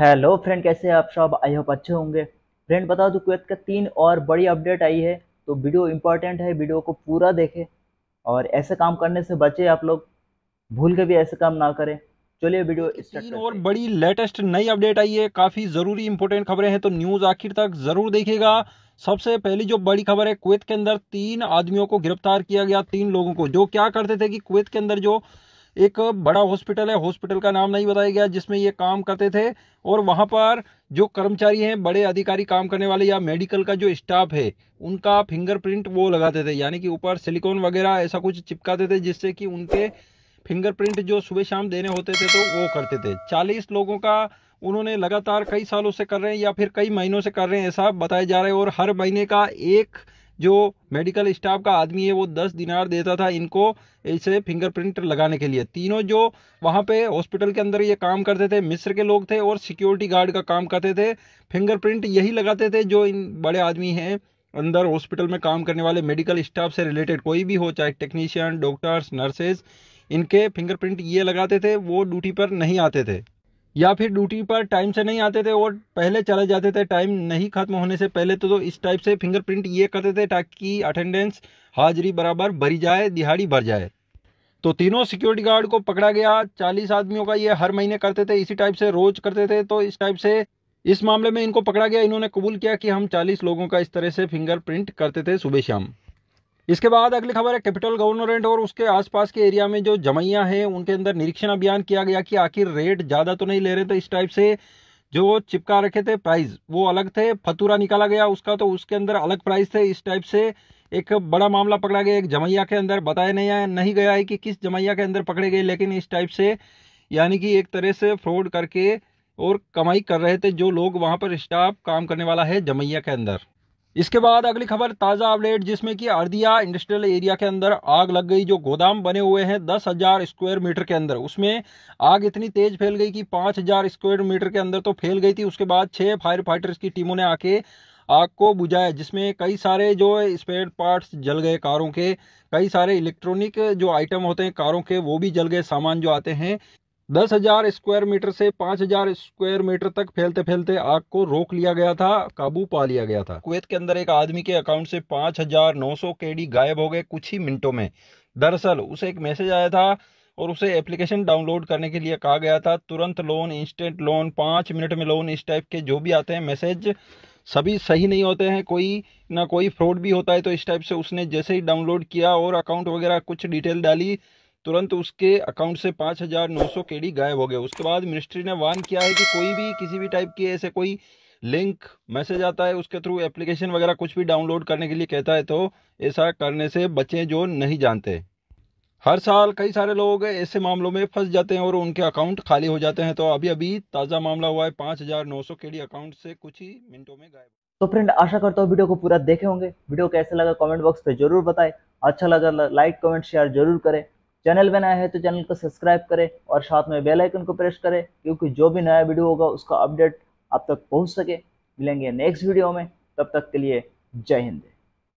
hello friend कैसे आप सब आई होप अच्छे होंगे फ्रेंड बता दूं कुवैत का तीन और बड़ी अपडेट आई है तो वीडियो इंपॉर्टेंट है वीडियो को पूरा देखें और ऐसे काम करने से बचे आप लोग भूल के भी ऐसे काम ना करें चलिए वीडियो स्टार्ट और बड़ी लेटेस्ट नई अपडेट आई है काफ़ी ज़रूरी इंपॉर्टेंट खबरें हैं तो न्यूज़ आखिर तक ज़रूर देखेगा सबसे पहली जो बड़ी खबर है कुवैत के अंदर तीन आदमियों को गिरफ्तार किया गया तीन लोगों को जो क्या करते थे कि कुवैत के अंदर जो एक बड़ा हॉस्पिटल है हॉस्पिटल का नाम नहीं बताया गया जिसमें ये काम करते थे और वहाँ पर जो कर्मचारी हैं बड़े अधिकारी काम करने वाले या मेडिकल का जो स्टाफ है उनका फिंगरप्रिंट वो लगाते थे यानी कि ऊपर सिलिकॉन वगैरह ऐसा कुछ चिपकाते थे जिससे कि उनके फिंगरप्रिंट जो सुबह शाम देने होते थे तो वो करते थे चालीस लोगों का उन्होंने लगातार कई सालों से कर रहे हैं या फिर कई महीनों से कर रहे हैं ऐसा बताया जा रहा है और हर महीने का एक जो मेडिकल स्टाफ का आदमी है वो दस दिनार देता था इनको इसे फिंगरप्रिंट लगाने के लिए तीनों जो वहाँ पे हॉस्पिटल के अंदर ये काम करते थे मिस्र के लोग थे और सिक्योरिटी गार्ड का काम करते थे फिंगरप्रिंट यही लगाते थे जो इन बड़े आदमी हैं अंदर हॉस्पिटल में काम करने वाले मेडिकल स्टाफ से रिलेटेड कोई भी हो चाहे टेक्नीशियन डॉक्टर्स नर्सेज इनके फिंगरप्रिंट ये लगाते थे वो ड्यूटी पर नहीं आते थे या फिर ड्यूटी पर टाइम से नहीं आते थे और पहले चले जाते थे टाइम नहीं खत्म होने से पहले तो, तो इस टाइप से फिंगरप्रिंट ये करते थे ताकि अटेंडेंस हाजिरी बराबर भरी जाए दिहाड़ी भर जाए तो तीनों सिक्योरिटी गार्ड को पकड़ा गया चालीस आदमियों का ये हर महीने करते थे इसी टाइप से रोज करते थे तो इस टाइप से इस मामले में इनको पकड़ा गया इन्होंने कबूल किया कि हम चालीस लोगों का इस तरह से फिंगरप्रिंट करते थे सुबह शाम इसके बाद अगली खबर है कैपिटल गवर्नरेंट और उसके आसपास के एरिया में जो जमैया हैं उनके अंदर निरीक्षण अभियान किया गया कि आखिर रेट ज़्यादा तो नहीं ले रहे थे इस टाइप से जो चिपका रखे थे प्राइस वो अलग थे फतूरा निकाला गया उसका तो उसके अंदर अलग प्राइस थे इस टाइप से एक बड़ा मामला पकड़ा गया एक जमैया के अंदर बताया नहीं नहीं गया है कि किस जमैया के अंदर पकड़े गए लेकिन इस टाइप से यानी कि एक तरह से फ्रॉड करके और कमाई कर रहे थे जो लोग वहाँ पर स्टाफ काम करने वाला है जमैया के अंदर इसके बाद अगली खबर ताज़ा अपडेट जिसमें कि अर्दिया इंडस्ट्रियल एरिया के अंदर आग लग गई जो गोदाम बने हुए हैं दस हज़ार स्क्वायर मीटर के अंदर उसमें आग इतनी तेज फैल गई कि पाँच हज़ार स्क्वायर मीटर के अंदर तो फैल गई थी उसके बाद छः फायर फाइटर्स की टीमों ने आके आग को बुझाया जिसमें कई सारे जो स्पेयर पार्ट्स जल गए कारों के कई सारे इलेक्ट्रॉनिक जो आइटम होते हैं कारों के वो भी जल गए सामान जो आते हैं दस हजार स्क्वायर मीटर से पांच हजार स्क्वायर मीटर तक फैलते फैलते आग को रोक लिया गया था काबू पा लिया गया था कुवैत के अंदर एक आदमी के अकाउंट से पांच हजार नौ सौ केडी गायब हो गए कुछ ही मिनटों में दरअसल उसे एक मैसेज आया था और उसे एप्लीकेशन डाउनलोड करने के लिए कहा गया था तुरंत लोन इंस्टेंट लोन पाँच मिनट में लोन इस टाइप के जो भी आते हैं मैसेज सभी सही नहीं होते हैं कोई ना कोई फ्रॉड भी होता है तो इस टाइप से उसने जैसे ही डाउनलोड किया और अकाउंट वगैरह कुछ डिटेल डाली तुरंत उसके अकाउंट से पाँच हज़ार नौ सौ केडी गायब हो गए उसके बाद मिनिस्ट्री ने वार्न किया है कि कोई भी किसी भी टाइप की ऐसे कोई लिंक मैसेज आता है उसके थ्रू एप्लीकेशन वगैरह कुछ भी डाउनलोड करने के लिए कहता है तो ऐसा करने से बचें जो नहीं जानते हर साल कई सारे लोग ऐसे मामलों में फंस जाते हैं और उनके अकाउंट खाली हो जाते हैं तो अभी अभी ताज़ा मामला हुआ है पाँच हज़ार नौ सौ केडी अकाउंट से कुछ ही मिनटों में गायब तो फ्रेंड आशा करता हूँ वीडियो को पूरा देखे होंगे वीडियो कैसे लगा कमेंट बॉक्स पे जरूर बताएं अच्छा लगा लाइक कमेंट शेयर जरूर करें चैनल बनाया है तो चैनल को सब्सक्राइब करें और साथ में बेल आइकन को प्रेस करें क्योंकि जो भी नया वीडियो होगा उसका अपडेट आप तक पहुंच सके मिलेंगे नेक्स्ट वीडियो में तब तक के लिए जय हिंद